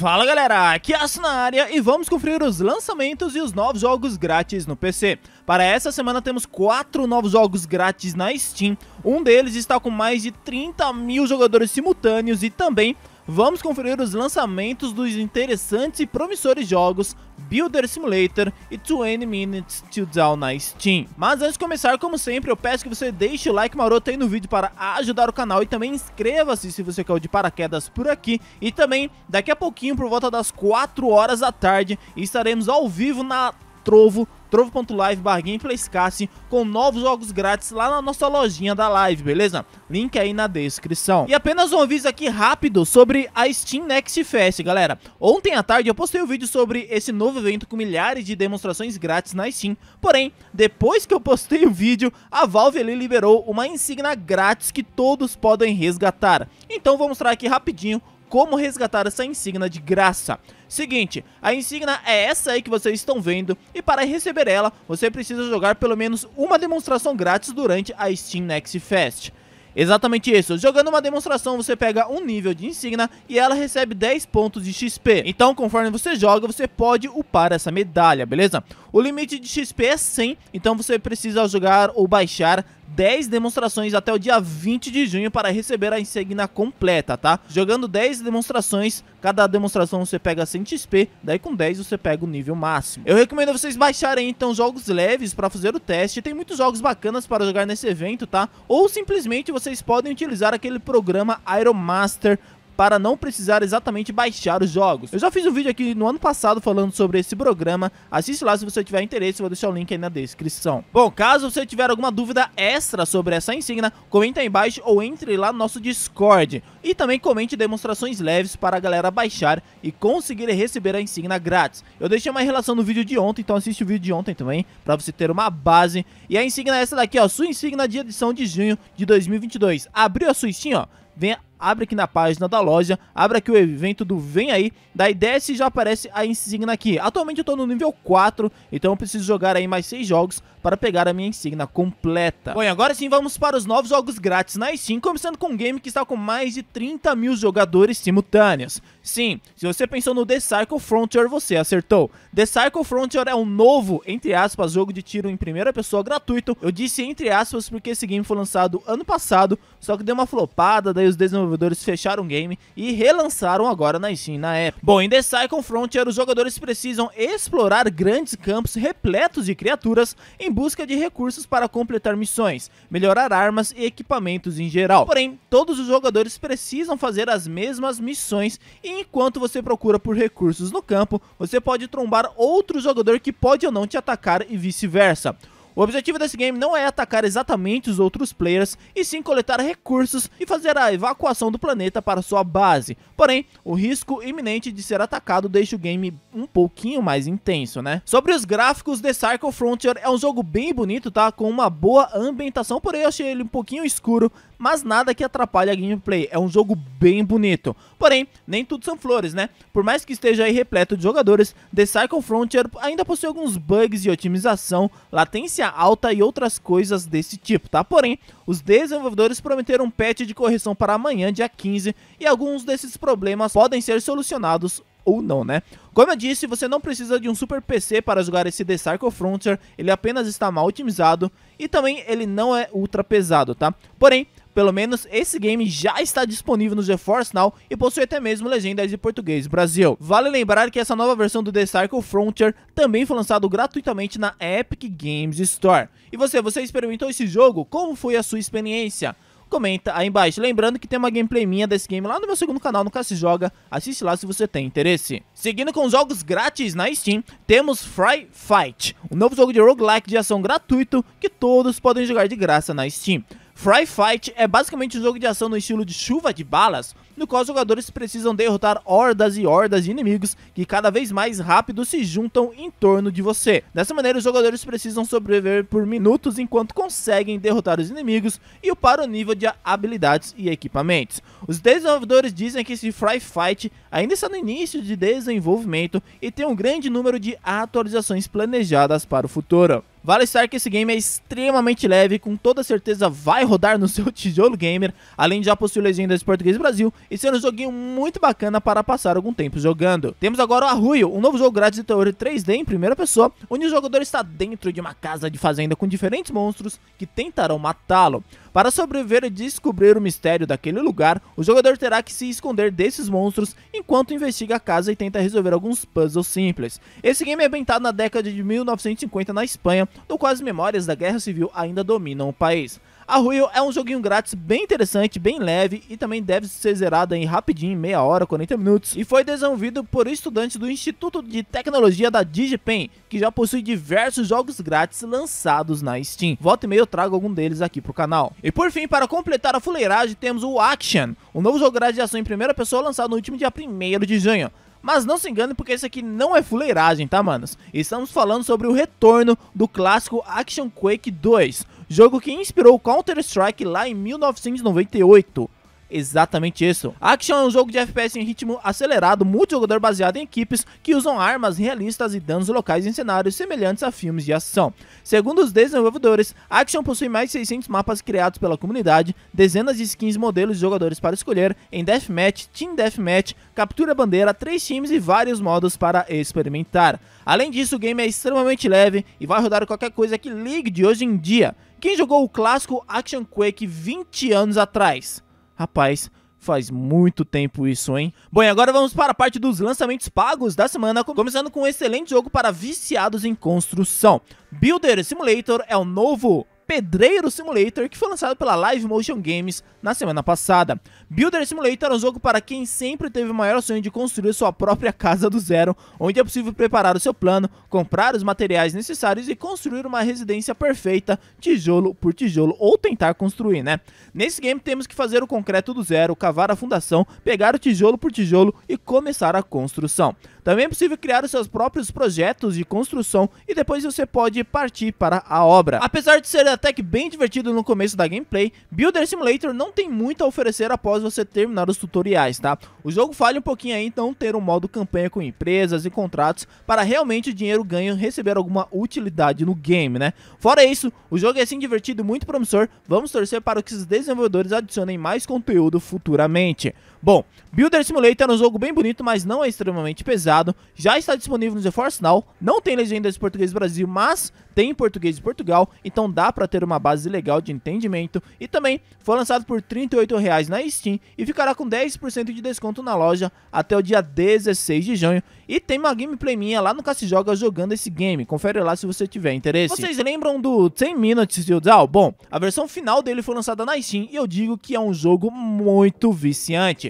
Fala galera, aqui é a na área e vamos conferir os lançamentos e os novos jogos grátis no PC. Para essa semana temos 4 novos jogos grátis na Steam, um deles está com mais de 30 mil jogadores simultâneos e também vamos conferir os lançamentos dos interessantes e promissores jogos Builder Simulator e 20 Minutes to Down na Steam. Mas antes de começar, como sempre, eu peço que você deixe o like maroto aí no vídeo para ajudar o canal e também inscreva-se se você caiu de paraquedas por aqui. E também, daqui a pouquinho, por volta das 4 horas da tarde, estaremos ao vivo na Trovo trovo.live barra gameplaycast com novos jogos grátis lá na nossa lojinha da live, beleza? Link aí na descrição. E apenas um aviso aqui rápido sobre a Steam Next Fest, galera. Ontem à tarde eu postei um vídeo sobre esse novo evento com milhares de demonstrações grátis na Steam, porém, depois que eu postei o vídeo, a Valve ali liberou uma insígnia grátis que todos podem resgatar. Então vou mostrar aqui rapidinho como resgatar essa insígnia de graça. Seguinte, a insígnia é essa aí que vocês estão vendo e para receber ela, você precisa jogar pelo menos uma demonstração grátis durante a Steam Next Fest. Exatamente isso, jogando uma demonstração você pega um nível de insígnia e ela recebe 10 pontos de XP Então conforme você joga você pode upar essa medalha, beleza? O limite de XP é 100, então você precisa jogar ou baixar 10 demonstrações até o dia 20 de junho para receber a insignia completa, tá? Jogando 10 demonstrações, cada demonstração você pega 100 XP, daí com 10 você pega o nível máximo. Eu recomendo vocês baixarem então jogos leves para fazer o teste, tem muitos jogos bacanas para jogar nesse evento, tá? Ou simplesmente vocês podem utilizar aquele programa Iron Master para não precisar exatamente baixar os jogos. Eu já fiz um vídeo aqui no ano passado falando sobre esse programa, assiste lá se você tiver interesse, vou deixar o link aí na descrição. Bom, caso você tiver alguma dúvida extra sobre essa insígnia, comenta aí embaixo ou entre lá no nosso Discord. E também comente demonstrações leves para a galera baixar e conseguir receber a insígnia grátis. Eu deixei uma relação no vídeo de ontem, então assiste o vídeo de ontem também, para você ter uma base. E a insígnia é essa daqui, ó, sua insígnia de edição de junho de 2022. Abriu a sua Steam, ó, venha abre aqui na página da loja, abre aqui o evento do Vem Aí, da e já aparece a insígnia aqui. Atualmente eu tô no nível 4, então eu preciso jogar aí mais 6 jogos para pegar a minha insígnia completa. Bom, e agora sim vamos para os novos jogos grátis na Steam, começando com um game que está com mais de 30 mil jogadores simultâneos. Sim, se você pensou no The Cycle Frontier, você acertou. The Cycle Frontier é um novo, entre aspas, jogo de tiro em primeira pessoa gratuito. Eu disse entre aspas porque esse game foi lançado ano passado só que deu uma flopada, daí os desenvolvedores fecharam o game e relançaram agora na Steam na época. Bom, em The Cycle Frontier, os jogadores precisam explorar grandes campos repletos de criaturas em busca de recursos para completar missões, melhorar armas e equipamentos em geral. Porém, todos os jogadores precisam fazer as mesmas missões e enquanto você procura por recursos no campo, você pode trombar outro jogador que pode ou não te atacar e vice-versa. O objetivo desse game não é atacar exatamente os outros players, e sim coletar recursos e fazer a evacuação do planeta para sua base. Porém, o risco iminente de ser atacado deixa o game um pouquinho mais intenso, né? Sobre os gráficos, The Cycle Frontier é um jogo bem bonito, tá? Com uma boa ambientação, porém eu achei ele um pouquinho escuro, mas nada que atrapalhe a gameplay. É um jogo bem bonito. Porém, nem tudo são flores, né? Por mais que esteja aí repleto de jogadores, The Cycle Frontier ainda possui alguns bugs de otimização, latência alta e outras coisas desse tipo, tá? Porém, os desenvolvedores prometeram um patch de correção para amanhã, dia 15, e alguns desses problemas podem ser solucionados ou não, né? Como eu disse, você não precisa de um super PC para jogar esse The Cycle Frontier, ele apenas está mal otimizado e também ele não é ultra pesado, tá? Porém, pelo menos esse game já está disponível no GeForce Now e possui até mesmo legendas de português Brasil. Vale lembrar que essa nova versão do The Cycle Frontier também foi lançado gratuitamente na Epic Games Store. E você, você experimentou esse jogo? Como foi a sua experiência? comenta aí embaixo. Lembrando que tem uma gameplay minha desse game lá no meu segundo canal, no Se Joga. Assiste lá se você tem interesse. Seguindo com jogos grátis na Steam, temos Fry Fight, um novo jogo de roguelike de ação gratuito que todos podem jogar de graça na Steam. Fry Fight é basicamente um jogo de ação no estilo de chuva de balas, no qual os jogadores precisam derrotar hordas e hordas de inimigos que cada vez mais rápido se juntam em torno de você. Dessa maneira, os jogadores precisam sobreviver por minutos enquanto conseguem derrotar os inimigos e upar o nível de habilidades e equipamentos. Os desenvolvedores dizem que esse Fry Fight ainda está no início de desenvolvimento e tem um grande número de atualizações planejadas para o futuro. Vale estar que esse game é extremamente leve e com toda certeza vai rodar no seu tijolo gamer, além de já possuir legendas de português Brasil e ser um joguinho muito bacana para passar algum tempo jogando. Temos agora o Arruio, um novo jogo grátis de terror 3D em primeira pessoa, onde o jogador está dentro de uma casa de fazenda com diferentes monstros que tentarão matá-lo. Para sobreviver e descobrir o mistério daquele lugar, o jogador terá que se esconder desses monstros enquanto investiga a casa e tenta resolver alguns puzzles simples. Esse game é ambientado na década de 1950 na Espanha, no qual as memórias da Guerra Civil ainda dominam o país. A Ruio é um joguinho grátis bem interessante, bem leve e também deve ser zerado em rapidinho, meia hora, 40 minutos. E foi desenvolvido por estudantes do Instituto de Tecnologia da DigiPen, que já possui diversos jogos grátis lançados na Steam. Volta e meio eu trago algum deles aqui pro canal. E por fim, para completar a fuleiragem, temos o Action, um novo jogo grátis de ação em primeira pessoa lançado no último dia 1 de junho. Mas não se engane porque isso aqui não é fuleiragem, tá manos? Estamos falando sobre o retorno do clássico Action Quake 2, jogo que inspirou Counter-Strike lá em 1998 exatamente isso. Action é um jogo de FPS em ritmo acelerado, multijogador baseado em equipes que usam armas realistas e danos locais em cenários semelhantes a filmes de ação. Segundo os desenvolvedores, Action possui mais de 600 mapas criados pela comunidade, dezenas de skins modelos de jogadores para escolher em Deathmatch, Team Deathmatch, Captura Bandeira, três times e vários modos para experimentar. Além disso, o game é extremamente leve e vai rodar qualquer coisa que ligue de hoje em dia. Quem jogou o clássico Action Quake 20 anos atrás? Rapaz, Faz muito tempo isso, hein? Bom, e agora vamos para a parte dos lançamentos pagos da semana, começando com um excelente jogo para viciados em construção. Builder Simulator é o novo Pedreiro Simulator, que foi lançado pela Live Motion Games na semana passada. Builder Simulator é um jogo para quem sempre teve o maior sonho de construir sua própria casa do zero, onde é possível preparar o seu plano, comprar os materiais necessários e construir uma residência perfeita, tijolo por tijolo, ou tentar construir, né? Nesse game temos que fazer o concreto do zero, cavar a fundação, pegar o tijolo por tijolo e começar a construção. Também é possível criar os seus próprios projetos de construção e depois você pode partir para a obra. Apesar de ser até que bem divertido no começo da gameplay, Builder Simulator não tem muito a oferecer após você terminar os tutoriais, tá? O jogo falha um pouquinho aí, então ter um modo campanha com empresas e contratos para realmente o dinheiro ganho receber alguma utilidade no game, né? Fora isso, o jogo é sim divertido e muito promissor, vamos torcer para que os desenvolvedores adicionem mais conteúdo futuramente. Bom, Builder Simulator é um jogo bem bonito, mas não é extremamente pesado. Já está disponível no GeForce Now. Não tem legendas em português do Brasil, mas tem em português de Portugal. Então dá para ter uma base legal de entendimento. E também foi lançado por R$ 38,00 na Steam e ficará com 10% de desconto na loja até o dia 16 de junho. E tem uma gameplay minha lá no Cassi Joga jogando esse game. Confere lá se você tiver interesse. Vocês lembram do 10 Minutes de Udal? Bom, a versão final dele foi lançada na Steam e eu digo que é um jogo muito viciante.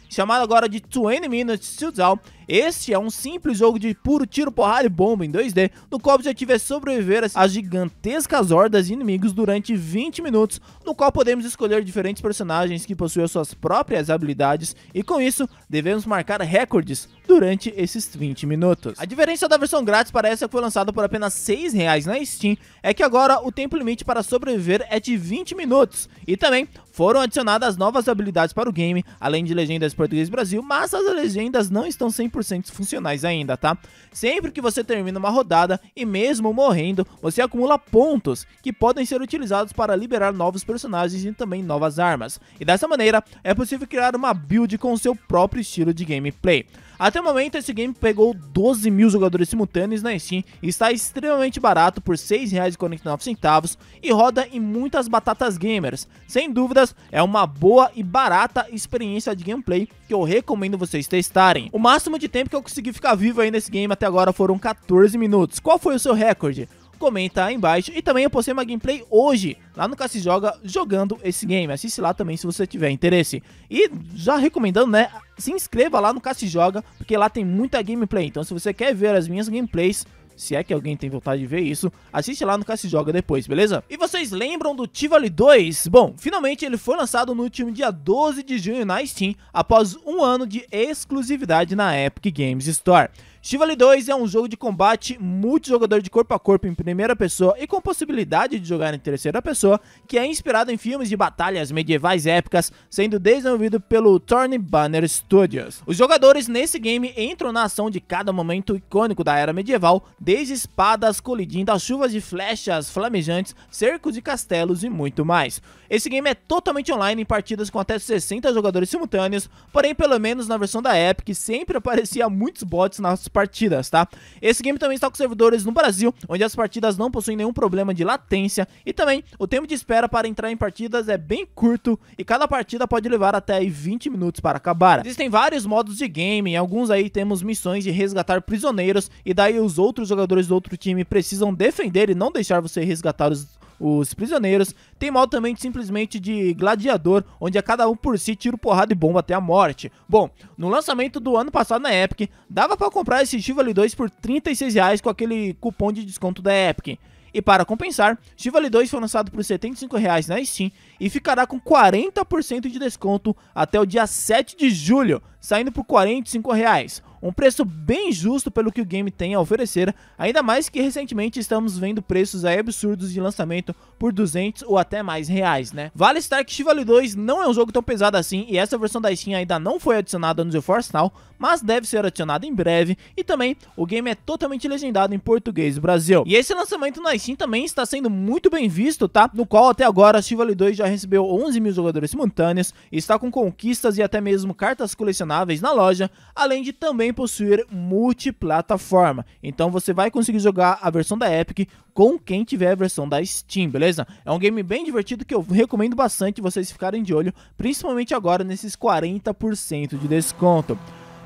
chamado agora de 20 Minutes to Down. Este é um simples jogo de puro tiro, porrada e bomba em 2D, no qual o objetivo é sobreviver às gigantescas hordas de inimigos durante 20 minutos, no qual podemos escolher diferentes personagens que possuem suas próprias habilidades, e com isso, devemos marcar recordes durante esses 20 minutos. A diferença da versão grátis para essa que foi lançada por apenas R$ 6,00 na Steam, é que agora o tempo limite para sobreviver é de 20 minutos, e também foram adicionadas novas habilidades para o game, além de legendas Português Brasil, mas as legendas não estão 100% funcionais ainda, tá? Sempre que você termina uma rodada e mesmo morrendo, você acumula pontos que podem ser utilizados para liberar novos personagens e também novas armas. E dessa maneira, é possível criar uma build com o seu próprio estilo de gameplay. Até o momento, esse game pegou 12 mil jogadores simultâneos na né, Steam e está extremamente barato por R$ 6,49 e roda em muitas batatas gamers. Sem dúvidas, é uma boa e barata experiência de gameplay que eu recomendo vocês testarem. O máximo de tempo que eu consegui ficar vivo aí nesse game até agora foram 14 minutos. Qual foi o seu recorde? comenta aí embaixo. E também eu postei uma gameplay hoje, lá no Cassi Joga, jogando esse game. Assiste lá também se você tiver interesse. E já recomendando, né, se inscreva lá no Cassi Joga, porque lá tem muita gameplay. Então se você quer ver as minhas gameplays, se é que alguém tem vontade de ver isso, assiste lá no Cassi Joga depois, beleza? E vocês lembram do Tivoli 2? Bom, finalmente ele foi lançado no último dia 12 de junho na Steam, após um ano de exclusividade na Epic Games Store. Chivalry 2 é um jogo de combate multijogador de corpo a corpo em primeira pessoa e com possibilidade de jogar em terceira pessoa, que é inspirado em filmes de batalhas medievais épicas, sendo desenvolvido pelo Turning Banner Studios. Os jogadores nesse game entram na ação de cada momento icônico da era medieval, desde espadas colidindo chuvas de flechas flamejantes, cercos de castelos e muito mais. Esse game é totalmente online em partidas com até 60 jogadores simultâneos, porém pelo menos na versão da Epic sempre aparecia muitos bots nas partidas, tá? Esse game também está com servidores no Brasil, onde as partidas não possuem nenhum problema de latência e também o tempo de espera para entrar em partidas é bem curto e cada partida pode levar até 20 minutos para acabar. Existem vários modos de game, em alguns aí temos missões de resgatar prisioneiros e daí os outros jogadores do outro time precisam defender e não deixar você resgatar os os prisioneiros. Tem modo também simplesmente de gladiador, onde a cada um por si tira porrada e bomba até a morte. Bom, no lançamento do ano passado na Epic, dava para comprar esse Chivalry 2 por 36 reais com aquele cupom de desconto da Epic. E para compensar, Chivalry 2 foi lançado por 75 reais na Steam e ficará com 40% de desconto até o dia 7 de julho, saindo por 45 reais. Um preço bem justo pelo que o game tem a oferecer, ainda mais que recentemente estamos vendo preços absurdos de lançamento por 200 ou até mais reais, né? Vale estar que Chivalry 2 não é um jogo tão pesado assim e essa versão da Steam ainda não foi adicionada no GeForce Now, mas deve ser adicionada em breve e também o game é totalmente legendado em português do Brasil. E esse lançamento na Steam também está sendo muito bem visto, tá? No qual até agora Chivalry 2 já recebeu 11 mil jogadores simultâneos, está com conquistas e até mesmo cartas colecionáveis na loja, além de também também possuir multiplataforma. Então você vai conseguir jogar a versão da Epic com quem tiver a versão da Steam, beleza? É um game bem divertido que eu recomendo bastante vocês ficarem de olho, principalmente agora nesses 40% de desconto.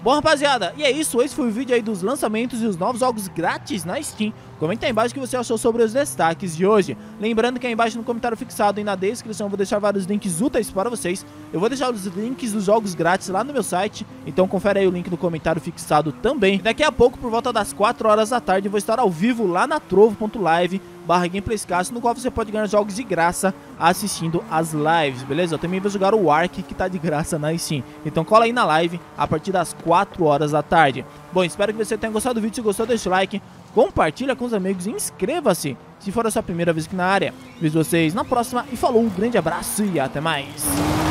Bom, rapaziada, e é isso. Esse foi o vídeo aí dos lançamentos e os novos jogos grátis na Steam. Comenta aí embaixo o que você achou sobre os destaques de hoje. Lembrando que aí embaixo no comentário fixado e na descrição eu vou deixar vários links úteis para vocês. Eu vou deixar os links dos jogos grátis lá no meu site, então confere aí o link no comentário fixado também. E daqui a pouco, por volta das 4 horas da tarde, eu vou estar ao vivo lá na trovo.live barra Gameplaycast, no qual você pode ganhar jogos de graça assistindo as lives, beleza? Eu também vou jogar o Ark, que tá de graça na né? Steam. Então cola aí na live a partir das 4 horas da tarde. Bom, espero que você tenha gostado do vídeo. Se gostou, deixa o like, compartilha com os amigos e inscreva-se se for a sua primeira vez aqui na área. Vejo vocês na próxima e falou, um grande abraço e até mais!